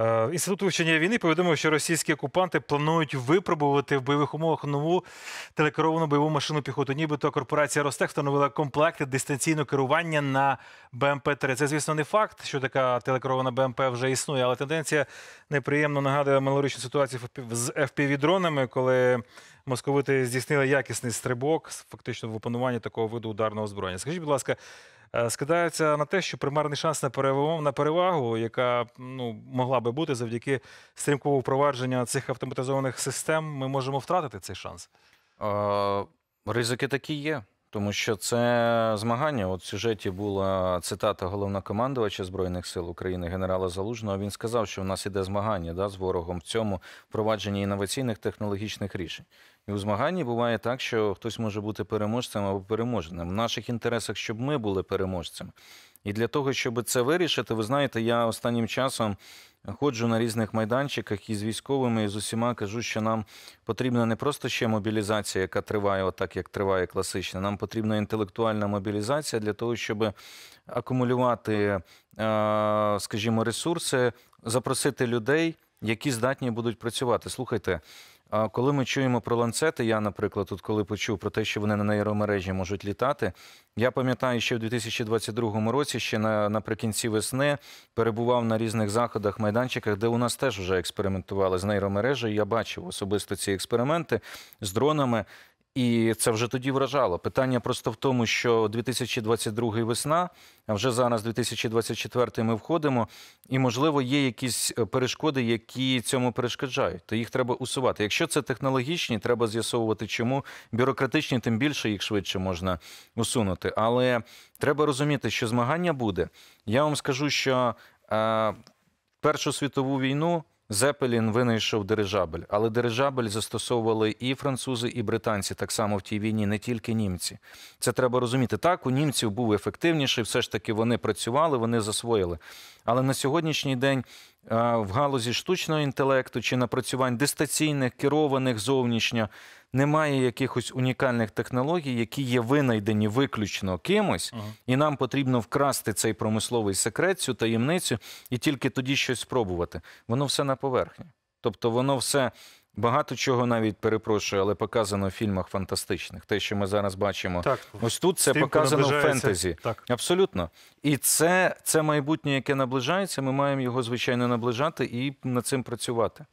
Е, Інститут вивчення війни повідомив, що російські окупанти планують випробувати в бойових умовах нову телекеровану бойову машину піхоти. Нібито корпорація Ростех встановила комплекти дистанційного керування на БМП 3 Це, звісно, не факт, що така телекерована БМП вже існує, але тенденція неприємно нагадує минулорічну ситуацію з fpv дронами коли московити здійснили якісний стрибок фактично в опануванні такого виду ударного зброєння. Скажіть, будь ласка. Е, скидається на те, що примарний шанс на перевагу, на перевагу, яка ну могла би бути завдяки стрімкового впровадження цих автоматизованих систем, ми можемо втратити цей шанс. Ризики такі є. Тому що це змагання. От в сюжеті була цитата головнокомандувача збройних сил України генерала Залужного. Він сказав, що в нас іде змагання да, з ворогом в цьому впровадженні інноваційних технологічних рішень. І у змаганні буває так, що хтось може бути переможцем або переможеним. В наших інтересах, щоб ми були переможцями. І для того, щоб це вирішити, ви знаєте, я останнім часом ходжу на різних майданчиках із військовими і з усіма кажу, що нам потрібна не просто ще мобілізація, яка триває, отак як триває класична. Нам потрібна інтелектуальна мобілізація для того, щоб акумулювати, скажімо, ресурси, запросити людей, які здатні будуть працювати. Слухайте. А коли ми чуємо про ланцети, я, наприклад, от коли почув про те, що вони на нейромережі можуть літати, я пам'ятаю, що в 2022 році, ще на, наприкінці весни, перебував на різних заходах, майданчиках, де у нас теж вже експериментували з нейромережею. Я бачив особисто ці експерименти з дронами. І це вже тоді вражало. Питання просто в тому, що 2022 весна, а вже зараз 2024 ми входимо, і можливо є якісь е, перешкоди, які цьому перешкоджають. То їх треба усувати. Якщо це технологічні, треба з'ясовувати, чому бюрократичні, тим більше їх швидше можна усунути. Але треба розуміти, що змагання буде. Я вам скажу, що е, Першу світову війну Зепелін винайшов дирижабель, але дирижабель застосовували і французи, і британці так само в тій війні, не тільки німці. Це треба розуміти. Так, у німців був ефективніший, все ж таки вони працювали, вони засвоїли. Але на сьогоднішній день в галузі штучного інтелекту чи напрацювань дистанційних керованих зовнішньо немає якихось унікальних технологій, які є винайдені виключно кимось, ага. і нам потрібно вкрасти цей промисловий секрет, цю таємницю, і тільки тоді щось спробувати. Воно все на поверхні. Тобто, воно все. Багато чого навіть перепрошую, але показано в фільмах фантастичних. Те, що ми зараз бачимо, так, ось тут це показано в фентезі. Так. Абсолютно. І це, це майбутнє, яке наближається. Ми маємо його звичайно наближати і над цим працювати.